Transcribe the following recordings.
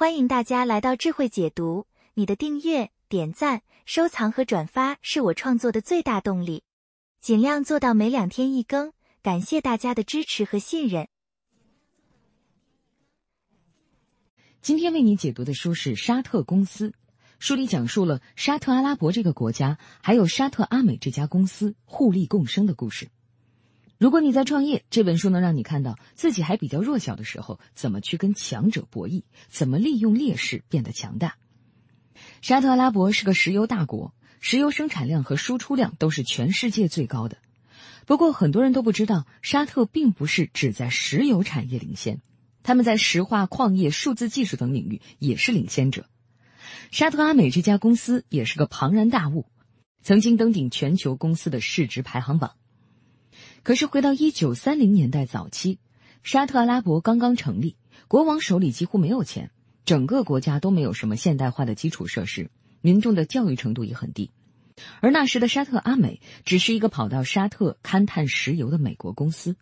欢迎大家来到智慧解读。你的订阅、点赞、收藏和转发是我创作的最大动力。尽量做到每两天一更，感谢大家的支持和信任。今天为您解读的书是《沙特公司》，书里讲述了沙特阿拉伯这个国家，还有沙特阿美这家公司互利共生的故事。如果你在创业，这本书能让你看到自己还比较弱小的时候，怎么去跟强者博弈，怎么利用劣势变得强大。沙特阿拉伯是个石油大国，石油生产量和输出量都是全世界最高的。不过，很多人都不知道，沙特并不是只在石油产业领先，他们在石化、矿业、数字技术等领域也是领先者。沙特阿美这家公司也是个庞然大物，曾经登顶全球公司的市值排行榜。可是回到一九三零年代早期，沙特阿拉伯刚刚成立，国王手里几乎没有钱，整个国家都没有什么现代化的基础设施，民众的教育程度也很低。而那时的沙特阿美只是一个跑到沙特勘探石油的美国公司，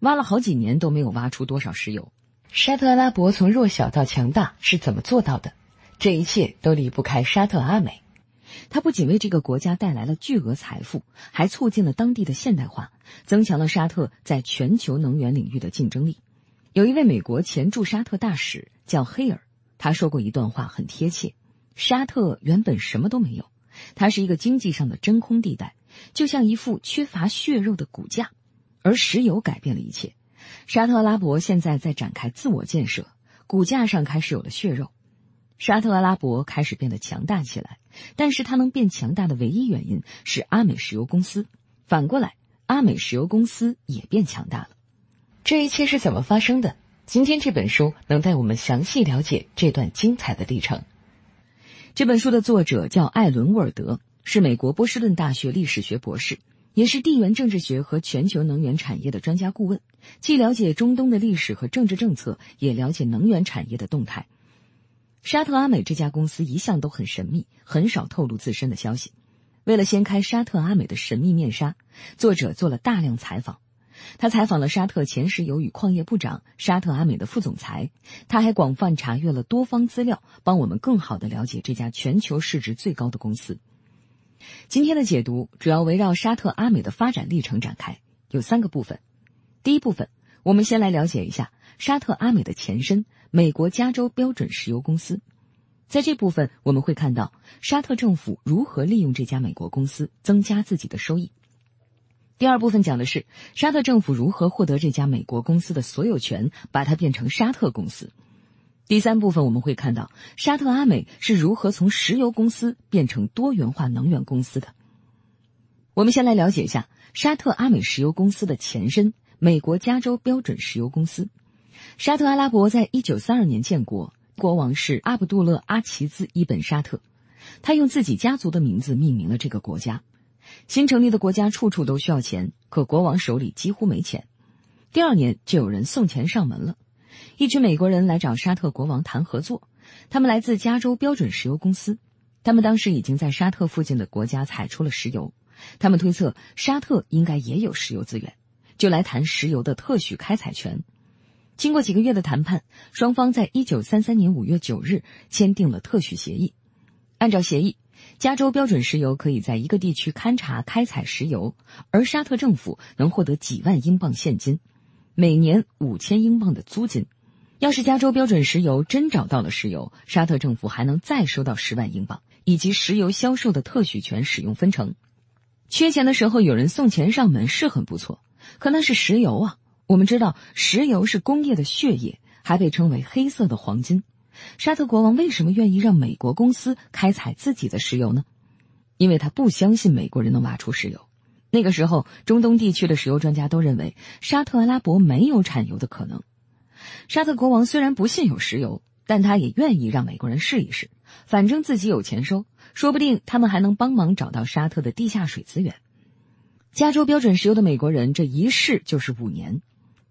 挖了好几年都没有挖出多少石油。沙特阿拉伯从弱小到强大是怎么做到的？这一切都离不开沙特阿美。它不仅为这个国家带来了巨额财富，还促进了当地的现代化，增强了沙特在全球能源领域的竞争力。有一位美国前驻沙特大使叫黑尔，他说过一段话很贴切：“沙特原本什么都没有，它是一个经济上的真空地带，就像一副缺乏血肉的骨架。而石油改变了一切，沙特阿拉伯现在在展开自我建设，骨架上开始有了血肉，沙特阿拉伯开始变得强大起来。”但是它能变强大的唯一原因是阿美石油公司。反过来，阿美石油公司也变强大了。这一切是怎么发生的？今天这本书能带我们详细了解这段精彩的历程。这本书的作者叫艾伦·沃尔德，是美国波士顿大学历史学博士，也是地缘政治学和全球能源产业的专家顾问，既了解中东的历史和政治政策，也了解能源产业的动态。沙特阿美这家公司一向都很神秘，很少透露自身的消息。为了掀开沙特阿美的神秘面纱，作者做了大量采访。他采访了沙特前石油与矿业部长、沙特阿美的副总裁，他还广泛查阅了多方资料，帮我们更好地了解这家全球市值最高的公司。今天的解读主要围绕沙特阿美的发展历程展开，有三个部分。第一部分，我们先来了解一下沙特阿美的前身。美国加州标准石油公司，在这部分我们会看到沙特政府如何利用这家美国公司增加自己的收益。第二部分讲的是沙特政府如何获得这家美国公司的所有权，把它变成沙特公司。第三部分我们会看到沙特阿美是如何从石油公司变成多元化能源公司的。我们先来了解一下沙特阿美石油公司的前身——美国加州标准石油公司。沙特阿拉伯在一九三二年建国，国王是阿卜杜勒阿齐兹·伊本·沙特，他用自己家族的名字命名了这个国家。新成立的国家处处都需要钱，可国王手里几乎没钱。第二年就有人送钱上门了，一群美国人来找沙特国王谈合作。他们来自加州标准石油公司，他们当时已经在沙特附近的国家采出了石油，他们推测沙特应该也有石油资源，就来谈石油的特许开采权。经过几个月的谈判，双方在一九三三年五月九日签订了特许协议。按照协议，加州标准石油可以在一个地区勘查、开采石油，而沙特政府能获得几万英镑现金，每年五千英镑的租金。要是加州标准石油真找到了石油，沙特政府还能再收到十万英镑以及石油销售的特许权使用分成。缺钱的时候有人送钱上门是很不错，可那是石油啊。我们知道石油是工业的血液，还被称为黑色的黄金。沙特国王为什么愿意让美国公司开采自己的石油呢？因为他不相信美国人能挖出石油。那个时候，中东地区的石油专家都认为沙特阿拉伯没有产油的可能。沙特国王虽然不信有石油，但他也愿意让美国人试一试，反正自己有钱收，说不定他们还能帮忙找到沙特的地下水资源。加州标准石油的美国人这一试就是五年。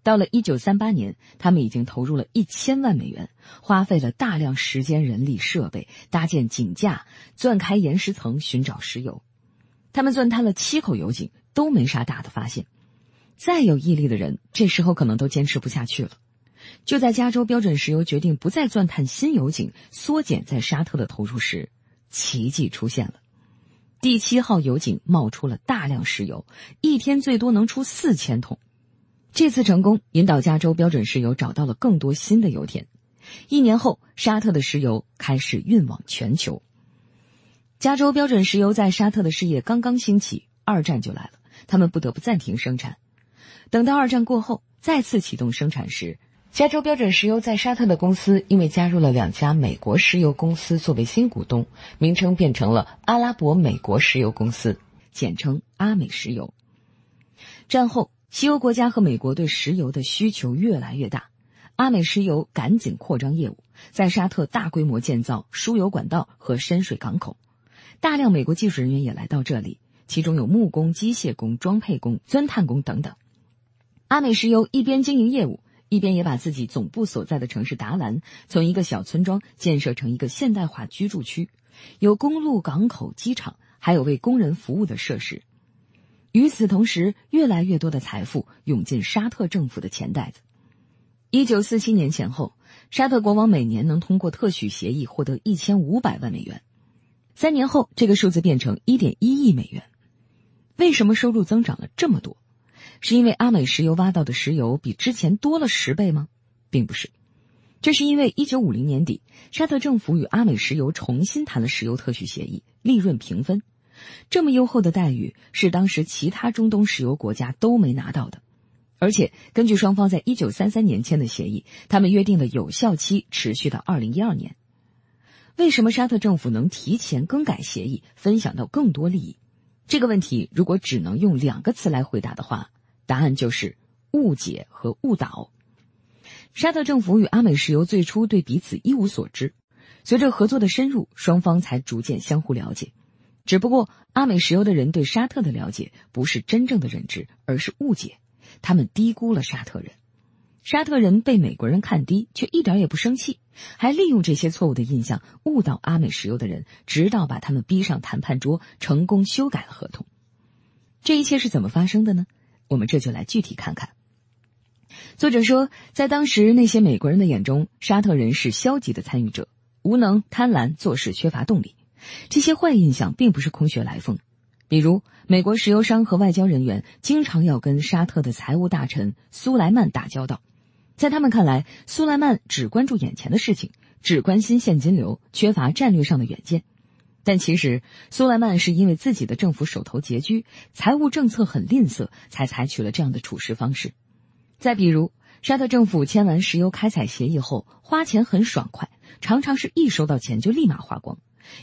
到了一九三八年，他们已经投入了一千万美元，花费了大量时间、人力、设备，搭建井架，钻开岩石层寻找石油。他们钻探了七口油井，都没啥大的发现。再有毅力的人，这时候可能都坚持不下去了。就在加州标准石油决定不再钻探新油井，缩减在沙特的投入时，奇迹出现了：第七号油井冒出了大量石油，一天最多能出四千桶。这次成功引导加州标准石油找到了更多新的油田。一年后，沙特的石油开始运往全球。加州标准石油在沙特的事业刚刚兴起，二战就来了，他们不得不暂停生产。等到二战过后再次启动生产时，加州标准石油在沙特的公司因为加入了两家美国石油公司作为新股东，名称变成了阿拉伯美国石油公司，简称阿美石油。战后。西欧国家和美国对石油的需求越来越大，阿美石油赶紧扩张业务，在沙特大规模建造输油管道和深水港口，大量美国技术人员也来到这里，其中有木工、机械工、装配工、钻探工等等。阿美石油一边经营业务，一边也把自己总部所在的城市达兰从一个小村庄建设成一个现代化居住区，有公路、港口、机场，还有为工人服务的设施。与此同时，越来越多的财富涌进沙特政府的钱袋子。一九四七年前后，沙特国王每年能通过特许协议获得一千五百万美元。三年后，这个数字变成一点一亿美元。为什么收入增长了这么多？是因为阿美石油挖到的石油比之前多了十倍吗？并不是，这是因为一九五零年底，沙特政府与阿美石油重新谈了石油特许协议，利润平分。这么优厚的待遇是当时其他中东石油国家都没拿到的，而且根据双方在一九三三年签的协议，他们约定的有效期持续到二零一二年。为什么沙特政府能提前更改协议，分享到更多利益？这个问题如果只能用两个词来回答的话，答案就是误解和误导。沙特政府与阿美石油最初对彼此一无所知，随着合作的深入，双方才逐渐相互了解。只不过，阿美石油的人对沙特的了解不是真正的认知，而是误解。他们低估了沙特人，沙特人被美国人看低，却一点也不生气，还利用这些错误的印象误导阿美石油的人，直到把他们逼上谈判桌，成功修改了合同。这一切是怎么发生的呢？我们这就来具体看看。作者说，在当时那些美国人的眼中，沙特人是消极的参与者，无能、贪婪、做事缺乏动力。这些坏印象并不是空穴来风，比如美国石油商和外交人员经常要跟沙特的财务大臣苏莱曼打交道，在他们看来，苏莱曼只关注眼前的事情，只关心现金流，缺乏战略上的远见。但其实，苏莱曼是因为自己的政府手头拮据，财务政策很吝啬，才采取了这样的处事方式。再比如，沙特政府签完石油开采协议后，花钱很爽快，常常是一收到钱就立马花光。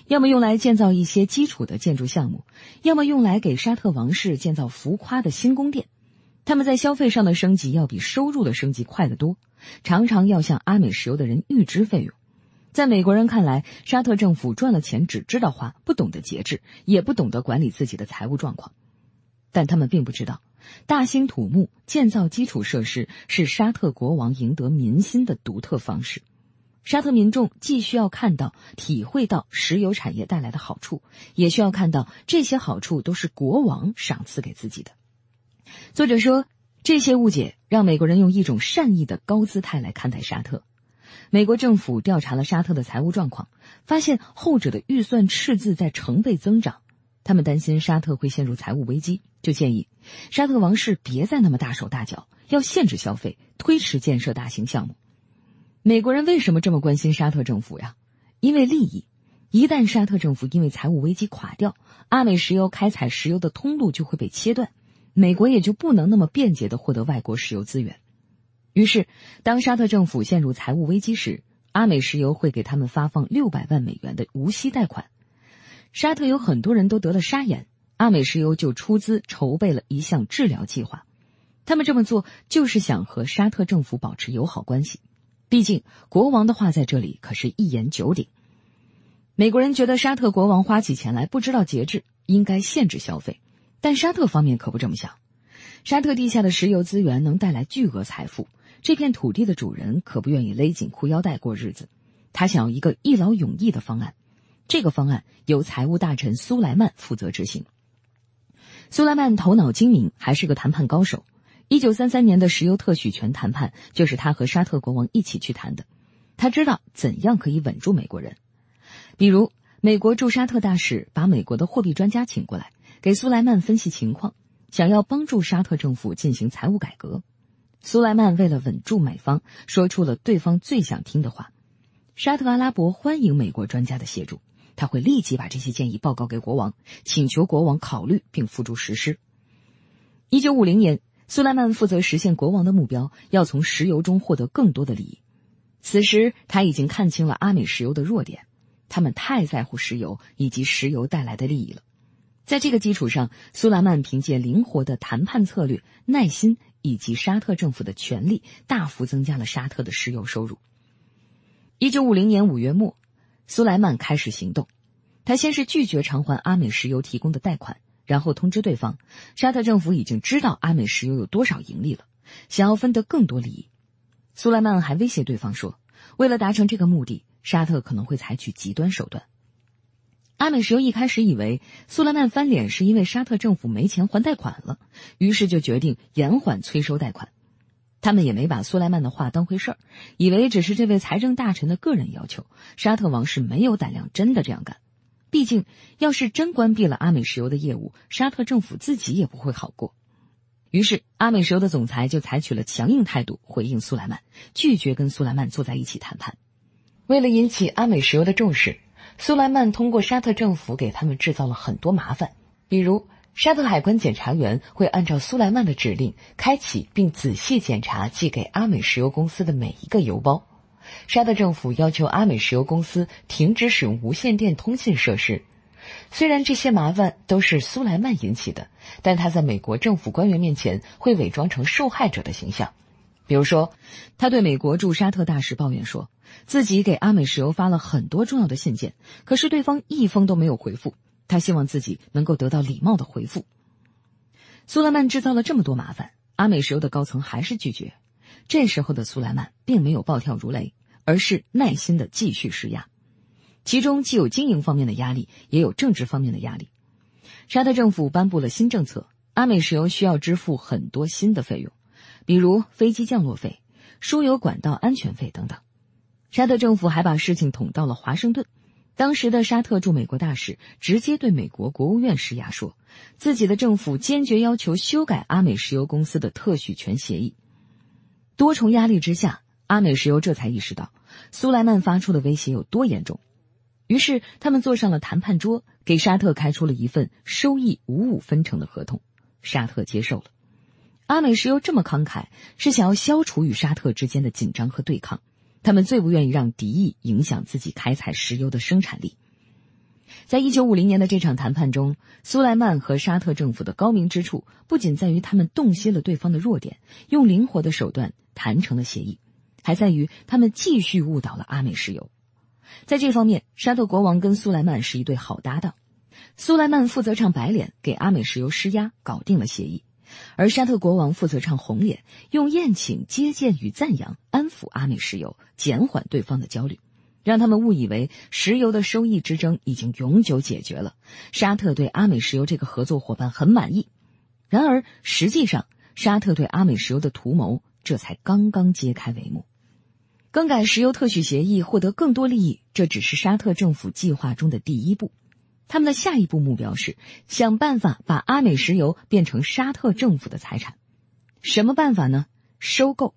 要么用来建造一些基础的建筑项目，要么用来给沙特王室建造浮夸的新宫殿。他们在消费上的升级要比收入的升级快得多，常常要向阿美石油的人预支费用。在美国人看来，沙特政府赚了钱只知道花，不懂得节制，也不懂得管理自己的财务状况。但他们并不知道，大兴土木、建造基础设施是沙特国王赢得民心的独特方式。沙特民众既需要看到、体会到石油产业带来的好处，也需要看到这些好处都是国王赏赐给自己的。作者说，这些误解让美国人用一种善意的高姿态来看待沙特。美国政府调查了沙特的财务状况，发现后者的预算赤字在成倍增长，他们担心沙特会陷入财务危机，就建议沙特王室别再那么大手大脚，要限制消费，推迟建设大型项目。美国人为什么这么关心沙特政府呀？因为利益。一旦沙特政府因为财务危机垮掉，阿美石油开采石油的通路就会被切断，美国也就不能那么便捷的获得外国石油资源。于是，当沙特政府陷入财务危机时，阿美石油会给他们发放六百万美元的无息贷款。沙特有很多人都得了沙眼，阿美石油就出资筹备了一项治疗计划。他们这么做就是想和沙特政府保持友好关系。毕竟，国王的话在这里可是一言九鼎。美国人觉得沙特国王花起钱来不知道节制，应该限制消费，但沙特方面可不这么想。沙特地下的石油资源能带来巨额财富，这片土地的主人可不愿意勒紧裤腰带过日子。他想要一个一劳永逸的方案，这个方案由财务大臣苏莱曼负责执行。苏莱曼头脑精明，还是个谈判高手。一九三三年的石油特许权谈判就是他和沙特国王一起去谈的。他知道怎样可以稳住美国人，比如美国驻沙特大使把美国的货币专家请过来，给苏莱曼分析情况，想要帮助沙特政府进行财务改革。苏莱曼为了稳住买方，说出了对方最想听的话：沙特阿拉伯欢迎美国专家的协助，他会立即把这些建议报告给国王，请求国王考虑并付诸实施。一九五零年。苏莱曼负责实现国王的目标，要从石油中获得更多的利益。此时他已经看清了阿美石油的弱点，他们太在乎石油以及石油带来的利益了。在这个基础上，苏莱曼凭借灵活的谈判策略、耐心以及沙特政府的权力，大幅增加了沙特的石油收入。一九五零年五月末，苏莱曼开始行动，他先是拒绝偿还阿美石油提供的贷款。然后通知对方，沙特政府已经知道阿美石油有多少盈利了，想要分得更多利益。苏莱曼还威胁对方说，为了达成这个目的，沙特可能会采取极端手段。阿美石油一开始以为苏莱曼翻脸是因为沙特政府没钱还贷款了，于是就决定延缓催收贷款。他们也没把苏莱曼的话当回事儿，以为只是这位财政大臣的个人要求，沙特王室没有胆量真的这样干。毕竟，要是真关闭了阿美石油的业务，沙特政府自己也不会好过。于是，阿美石油的总裁就采取了强硬态度回应苏莱曼，拒绝跟苏莱曼坐在一起谈判。为了引起阿美石油的重视，苏莱曼通过沙特政府给他们制造了很多麻烦，比如沙特海关检查员会按照苏莱曼的指令开启并仔细检查寄给阿美石油公司的每一个邮包。沙特政府要求阿美石油公司停止使用无线电通信设施。虽然这些麻烦都是苏莱曼引起的，但他在美国政府官员面前会伪装成受害者的形象。比如说，他对美国驻沙特大使抱怨说，自己给阿美石油发了很多重要的信件，可是对方一封都没有回复。他希望自己能够得到礼貌的回复。苏莱曼制造了这么多麻烦，阿美石油的高层还是拒绝。这时候的苏莱曼并没有暴跳如雷。而是耐心的继续施压，其中既有经营方面的压力，也有政治方面的压力。沙特政府颁布了新政策，阿美石油需要支付很多新的费用，比如飞机降落费、输油管道安全费等等。沙特政府还把事情捅到了华盛顿，当时的沙特驻美国大使直接对美国国务院施压，说自己的政府坚决要求修改阿美石油公司的特许权协议。多重压力之下，阿美石油这才意识到。苏莱曼发出的威胁有多严重？于是他们坐上了谈判桌，给沙特开出了一份收益五五分成的合同，沙特接受了。阿美石油这么慷慨，是想要消除与沙特之间的紧张和对抗。他们最不愿意让敌意影响自己开采石油的生产力。在一九五零年的这场谈判中，苏莱曼和沙特政府的高明之处，不仅在于他们洞悉了对方的弱点，用灵活的手段谈成了协议。还在于他们继续误导了阿美石油。在这方面，沙特国王跟苏莱曼是一对好搭档。苏莱曼负责唱白脸，给阿美石油施压，搞定了协议；而沙特国王负责唱红脸，用宴请、接见与赞扬安抚阿美石油，减缓对方的焦虑，让他们误以为石油的收益之争已经永久解决了，沙特对阿美石油这个合作伙伴很满意。然而，实际上沙特对阿美石油的图谋这才刚刚揭开帷幕。更改石油特许协议，获得更多利益，这只是沙特政府计划中的第一步。他们的下一步目标是想办法把阿美石油变成沙特政府的财产。什么办法呢？收购。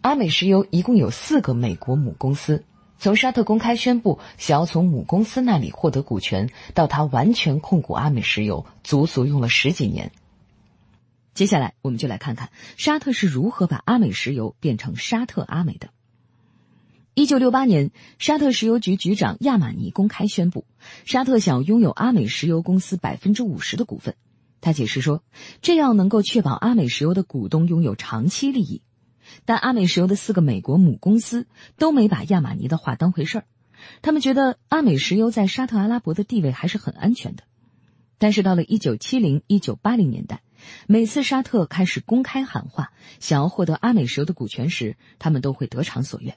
阿美石油一共有四个美国母公司。从沙特公开宣布想要从母公司那里获得股权，到他完全控股阿美石油，足足用了十几年。接下来，我们就来看看沙特是如何把阿美石油变成沙特阿美的。一九六八年，沙特石油局局长亚马尼公开宣布，沙特想拥有阿美石油公司百分之五十的股份。他解释说，这样能够确保阿美石油的股东拥有长期利益。但阿美石油的四个美国母公司都没把亚马尼的话当回事儿，他们觉得阿美石油在沙特阿拉伯的地位还是很安全的。但是到了一九七零一九八零年代，每次沙特开始公开喊话想要获得阿美石油的股权时，他们都会得偿所愿。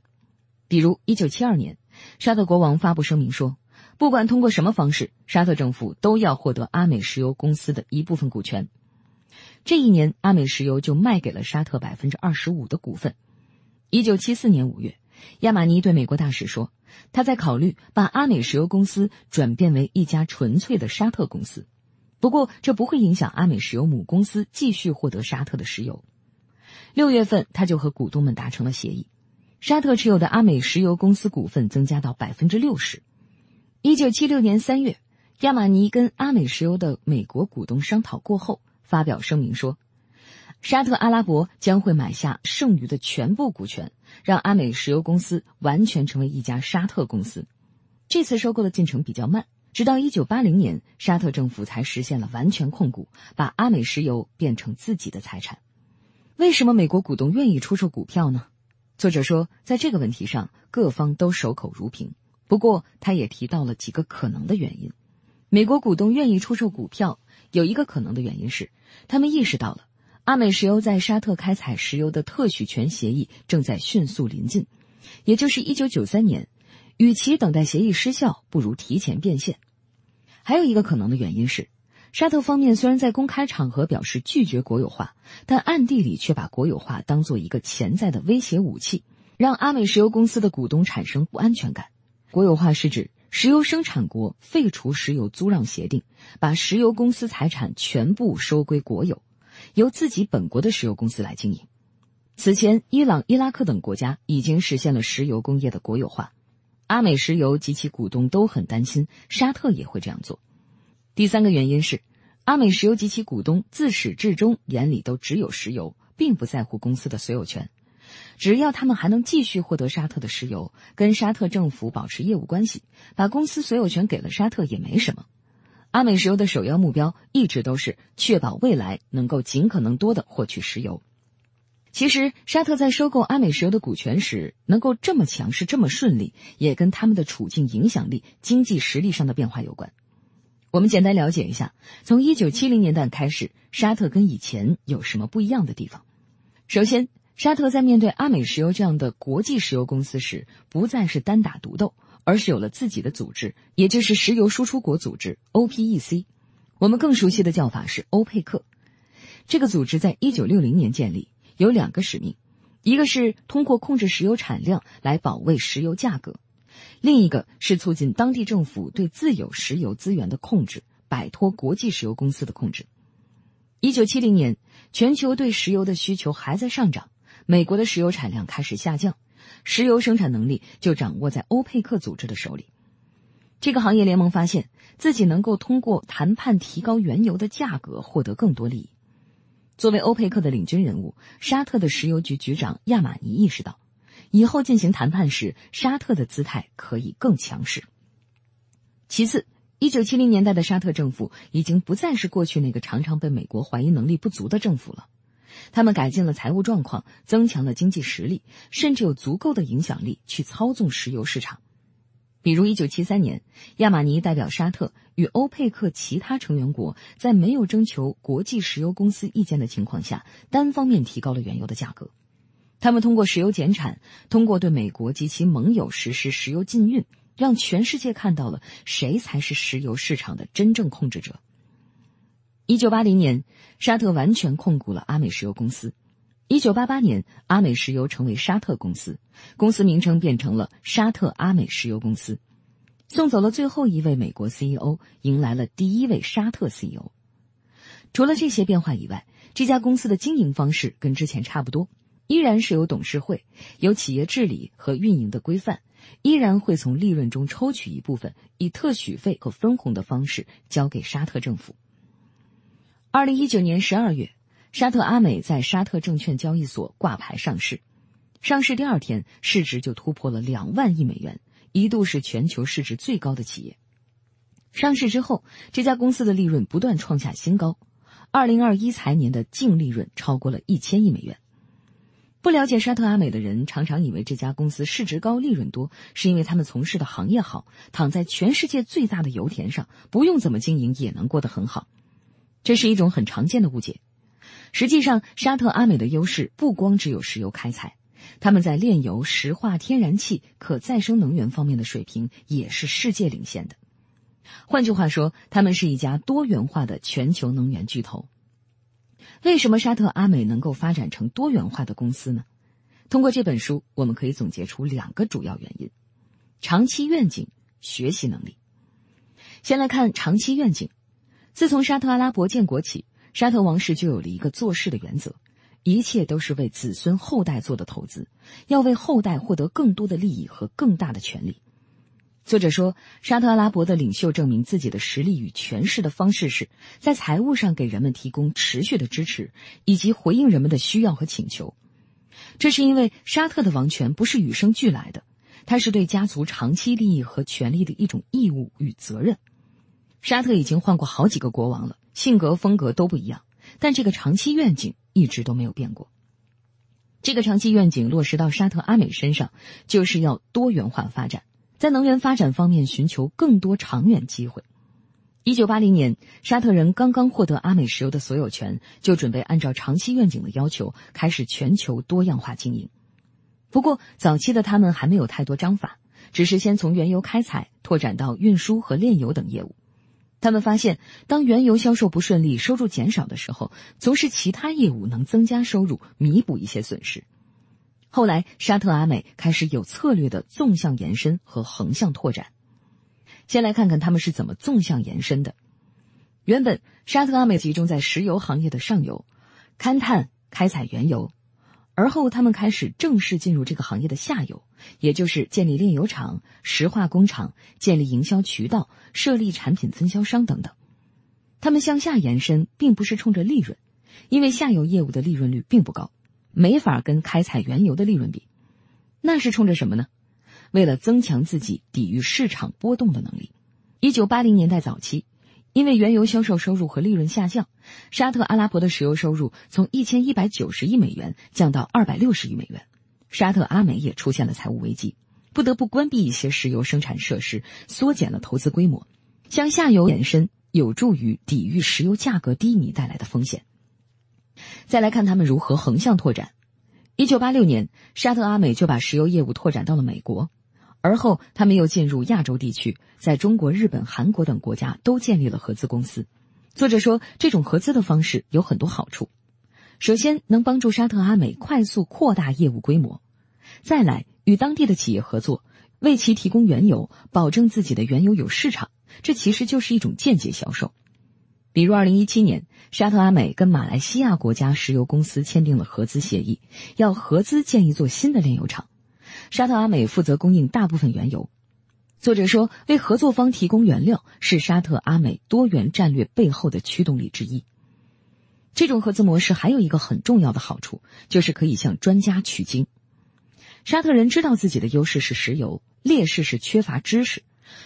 比如，一九七二年，沙特国王发布声明说，不管通过什么方式，沙特政府都要获得阿美石油公司的一部分股权。这一年，阿美石油就卖给了沙特百分之二十五的股份。一九七四年五月，亚马尼对美国大使说，他在考虑把阿美石油公司转变为一家纯粹的沙特公司。不过，这不会影响阿美石油母公司继续获得沙特的石油。六月份，他就和股东们达成了协议。沙特持有的阿美石油公司股份增加到百分之六十。一九七六年三月，亚马尼跟阿美石油的美国股东商讨过后，发表声明说，沙特阿拉伯将会买下剩余的全部股权，让阿美石油公司完全成为一家沙特公司。这次收购的进程比较慢，直到一九八零年，沙特政府才实现了完全控股，把阿美石油变成自己的财产。为什么美国股东愿意出售股票呢？作者说，在这个问题上，各方都守口如瓶。不过，他也提到了几个可能的原因：美国股东愿意出售股票，有一个可能的原因是，他们意识到了阿美石油在沙特开采石油的特许权协议正在迅速临近，也就是1993年，与其等待协议失效，不如提前变现。还有一个可能的原因是。沙特方面虽然在公开场合表示拒绝国有化，但暗地里却把国有化当做一个潜在的威胁武器，让阿美石油公司的股东产生不安全感。国有化是指石油生产国废除石油租让协定，把石油公司财产全部收归国有，由自己本国的石油公司来经营。此前，伊朗、伊拉克等国家已经实现了石油工业的国有化，阿美石油及其股东都很担心沙特也会这样做。第三个原因是，阿美石油及其股东自始至终眼里都只有石油，并不在乎公司的所有权。只要他们还能继续获得沙特的石油，跟沙特政府保持业务关系，把公司所有权给了沙特也没什么。阿美石油的首要目标一直都是确保未来能够尽可能多的获取石油。其实，沙特在收购阿美石油的股权时能够这么强势、这么顺利，也跟他们的处境、影响力、经济实力上的变化有关。我们简单了解一下，从一九七零年代开始，沙特跟以前有什么不一样的地方？首先，沙特在面对阿美石油这样的国际石油公司时，不再是单打独斗，而是有了自己的组织，也就是石油输出国组织 OPEC，我们更熟悉的叫法是欧佩克。这个组织在一九六零年建立，有两个使命，一个是通过控制石油产量来保卫石油价格。另一个是促进当地政府对自有石油资源的控制，摆脱国际石油公司的控制。一九七零年，全球对石油的需求还在上涨，美国的石油产量开始下降，石油生产能力就掌握在欧佩克组织的手里。这个行业联盟发现自己能够通过谈判提高原油的价格，获得更多利益。作为欧佩克的领军人物，沙特的石油局局长亚马尼意识到。以后进行谈判时，沙特的姿态可以更强势。其次，一九七零年代的沙特政府已经不再是过去那个常常被美国怀疑能力不足的政府了，他们改进了财务状况，增强了经济实力，甚至有足够的影响力去操纵石油市场。比如，一九七三年，亚马尼代表沙特与欧佩克其他成员国在没有征求国际石油公司意见的情况下，单方面提高了原油的价格。他们通过石油减产，通过对美国及其盟友实施石油禁运，让全世界看到了谁才是石油市场的真正控制者。一九八零年，沙特完全控股了阿美石油公司；一九八八年，阿美石油成为沙特公司，公司名称变成了沙特阿美石油公司，送走了最后一位美国 CEO，迎来了第一位沙特 CEO。除了这些变化以外，这家公司的经营方式跟之前差不多。依然是由董事会、有企业治理和运营的规范，依然会从利润中抽取一部分，以特许费和分红的方式交给沙特政府。二零一九年十二月，沙特阿美在沙特证券交易所挂牌上市，上市第二天市值就突破了两万亿美元，一度是全球市值最高的企业。上市之后，这家公司的利润不断创下新高，二零二一财年的净利润超过了一千亿美元。不了解沙特阿美的人常常以为这家公司市值高、利润多，是因为他们从事的行业好，躺在全世界最大的油田上，不用怎么经营也能过得很好。这是一种很常见的误解。实际上，沙特阿美的优势不光只有石油开采，他们在炼油、石化、天然气、可再生能源方面的水平也是世界领先的。换句话说，他们是一家多元化的全球能源巨头。为什么沙特阿美能够发展成多元化的公司呢？通过这本书，我们可以总结出两个主要原因：长期愿景、学习能力。先来看长期愿景。自从沙特阿拉伯建国起，沙特王室就有了一个做事的原则：一切都是为子孙后代做的投资，要为后代获得更多的利益和更大的权利。作者说，沙特阿拉伯的领袖证明自己的实力与权势的方式是，在财务上给人们提供持续的支持，以及回应人们的需要和请求。这是因为沙特的王权不是与生俱来的，它是对家族长期利益和权力的一种义务与责任。沙特已经换过好几个国王了，性格风格都不一样，但这个长期愿景一直都没有变过。这个长期愿景落实到沙特阿美身上，就是要多元化发展。在能源发展方面寻求更多长远机会。一九八零年，沙特人刚刚获得阿美石油的所有权，就准备按照长期愿景的要求开始全球多样化经营。不过，早期的他们还没有太多章法，只是先从原油开采拓展到运输和炼油等业务。他们发现，当原油销售不顺利、收入减少的时候，从事其他业务能增加收入，弥补一些损失。后来，沙特阿美开始有策略的纵向延伸和横向拓展。先来看看他们是怎么纵向延伸的。原本，沙特阿美集中在石油行业的上游，勘探、开采原油。而后，他们开始正式进入这个行业的下游，也就是建立炼油厂、石化工厂、建立营销渠道、设立产品分销商等等。他们向下延伸，并不是冲着利润，因为下游业务的利润率并不高。没法跟开采原油的利润比，那是冲着什么呢？为了增强自己抵御市场波动的能力。一九八零年代早期，因为原油销售收入和利润下降，沙特阿拉伯的石油收入从一千一百九十亿美元降到二百六十亿美元，沙特阿美也出现了财务危机，不得不关闭一些石油生产设施，缩减了投资规模，向下游延伸有助于抵御石油价格低迷带来的风险。再来看他们如何横向拓展。一九八六年，沙特阿美就把石油业务拓展到了美国，而后他们又进入亚洲地区，在中国、日本、韩国等国家都建立了合资公司。作者说，这种合资的方式有很多好处：首先，能帮助沙特阿美快速扩大业务规模；再来，与当地的企业合作，为其提供原油，保证自己的原油有市场，这其实就是一种间接销售。比如，二零一七年，沙特阿美跟马来西亚国家石油公司签订了合资协议，要合资建一座新的炼油厂，沙特阿美负责供应大部分原油。作者说，为合作方提供原料是沙特阿美多元战略背后的驱动力之一。这种合资模式还有一个很重要的好处，就是可以向专家取经。沙特人知道自己的优势是石油，劣势是缺乏知识。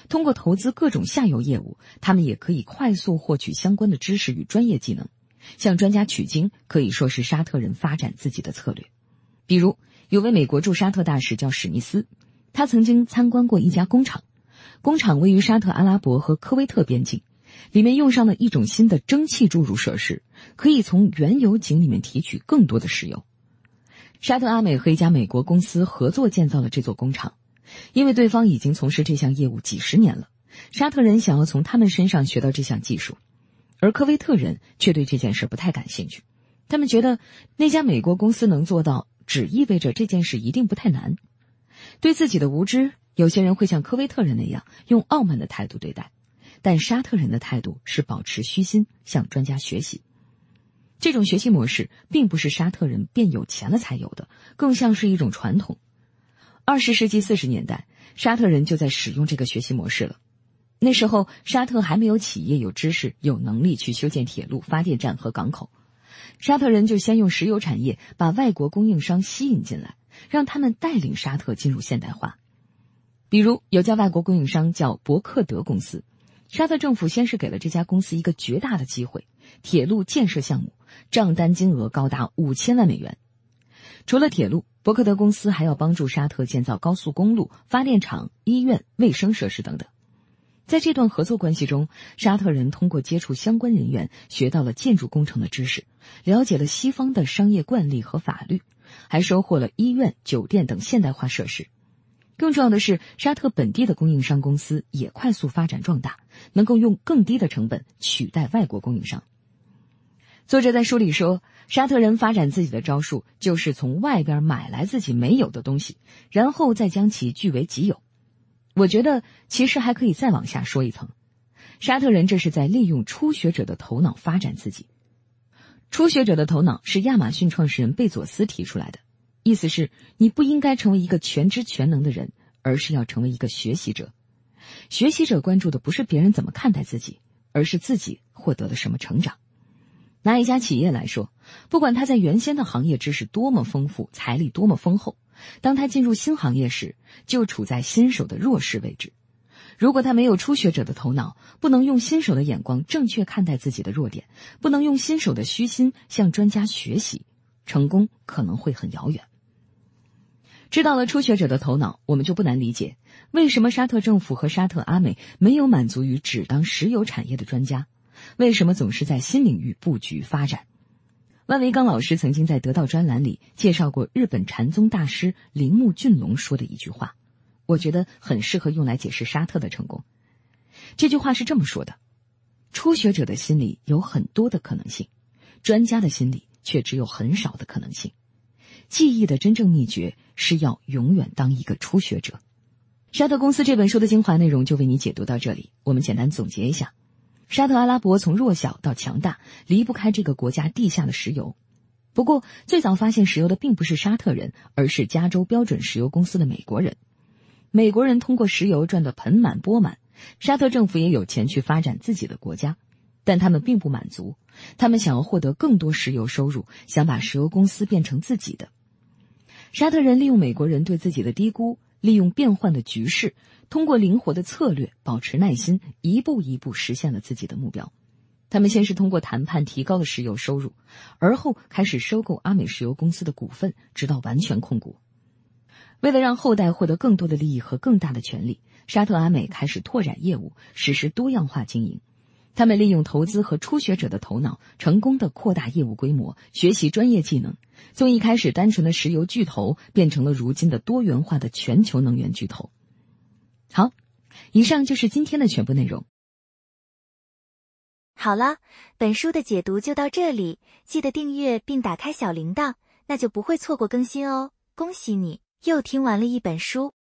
通过投资各种下游业务，他们也可以快速获取相关的知识与专业技能，向专家取经可以说是沙特人发展自己的策略。比如，有位美国驻沙特大使叫史密斯，他曾经参观过一家工厂，工厂位于沙特阿拉伯和科威特边境，里面用上了一种新的蒸汽注入设施，可以从原油井里面提取更多的石油。沙特阿美和一家美国公司合作建造了这座工厂。因为对方已经从事这项业务几十年了，沙特人想要从他们身上学到这项技术，而科威特人却对这件事不太感兴趣。他们觉得那家美国公司能做到，只意味着这件事一定不太难。对自己的无知，有些人会像科威特人那样用傲慢的态度对待，但沙特人的态度是保持虚心，向专家学习。这种学习模式并不是沙特人变有钱了才有的，更像是一种传统。二十世纪四十年代，沙特人就在使用这个学习模式了。那时候，沙特还没有企业有知识、有能力去修建铁路、发电站和港口，沙特人就先用石油产业把外国供应商吸引进来，让他们带领沙特进入现代化。比如，有家外国供应商叫伯克德公司，沙特政府先是给了这家公司一个绝大的机会——铁路建设项目，账单金额高达五千万美元。除了铁路，伯克德公司还要帮助沙特建造高速公路、发电厂、医院、卫生设施等等。在这段合作关系中，沙特人通过接触相关人员，学到了建筑工程的知识，了解了西方的商业惯例和法律，还收获了医院、酒店等现代化设施。更重要的是，沙特本地的供应商公司也快速发展壮大，能够用更低的成本取代外国供应商。作者在书里说，沙特人发展自己的招数就是从外边买来自己没有的东西，然后再将其据为己有。我觉得其实还可以再往下说一层：沙特人这是在利用初学者的头脑发展自己。初学者的头脑是亚马逊创始人贝佐斯提出来的，意思是你不应该成为一个全知全能的人，而是要成为一个学习者。学习者关注的不是别人怎么看待自己，而是自己获得了什么成长。拿一家企业来说，不管他在原先的行业知识多么丰富，财力多么丰厚，当他进入新行业时，就处在新手的弱势位置。如果他没有初学者的头脑，不能用新手的眼光正确看待自己的弱点，不能用新手的虚心向专家学习，成功可能会很遥远。知道了初学者的头脑，我们就不难理解为什么沙特政府和沙特阿美没有满足于只当石油产业的专家。为什么总是在新领域布局发展？万维钢老师曾经在《得到》专栏里介绍过日本禅宗大师铃木俊龙说的一句话，我觉得很适合用来解释沙特的成功。这句话是这么说的：初学者的心里有很多的可能性，专家的心里却只有很少的可能性。记忆的真正秘诀是要永远当一个初学者。沙特公司这本书的精华内容就为你解读到这里，我们简单总结一下。沙特阿拉伯从弱小到强大，离不开这个国家地下的石油。不过，最早发现石油的并不是沙特人，而是加州标准石油公司的美国人。美国人通过石油赚得盆满钵满，沙特政府也有钱去发展自己的国家，但他们并不满足，他们想要获得更多石油收入，想把石油公司变成自己的。沙特人利用美国人对自己的低估，利用变幻的局势。通过灵活的策略，保持耐心，一步一步实现了自己的目标。他们先是通过谈判提高了石油收入，而后开始收购阿美石油公司的股份，直到完全控股。为了让后代获得更多的利益和更大的权利，沙特阿美开始拓展业务，实施多样化经营。他们利用投资和初学者的头脑，成功的扩大业务规模，学习专业技能，从一开始单纯的石油巨头，变成了如今的多元化的全球能源巨头。好，以上就是今天的全部内容。好了，本书的解读就到这里，记得订阅并打开小铃铛，那就不会错过更新哦。恭喜你又听完了一本书。